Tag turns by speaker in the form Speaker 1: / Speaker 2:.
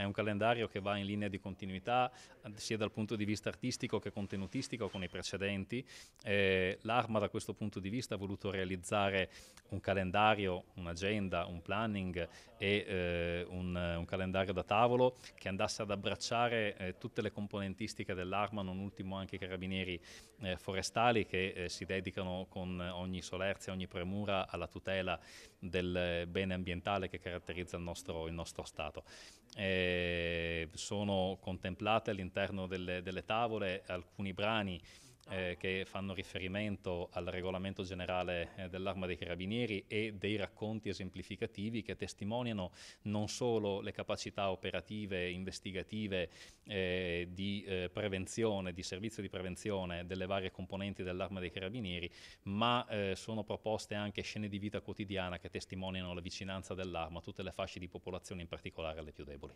Speaker 1: è un calendario che va in linea di continuità sia dal punto di vista artistico che contenutistico con i precedenti. Eh, L'Arma da questo punto di vista ha voluto realizzare un calendario, un'agenda, un planning e eh, un, un, calendario da tavolo che andasse ad abbracciare eh, tutte le componentistiche dell'Arma, non ultimo anche i carabinieri eh, forestali che eh, si dedicano con ogni solerzia, ogni premura alla tutela del bene ambientale che caratterizza il nostro, il nostro Stato. Eh, sono contemplate all'interno delle, delle tavole alcuni brani eh, che fanno riferimento al regolamento generale eh, dell'arma dei carabinieri e dei racconti esemplificativi che testimoniano non solo le capacità operative, investigative, eh, di eh, prevenzione, di servizio di prevenzione delle varie componenti dell'arma dei carabinieri, ma eh, sono proposte anche scene di vita quotidiana che testimoniano la vicinanza dell'arma a tutte le fasce di popolazione, in particolare alle più deboli.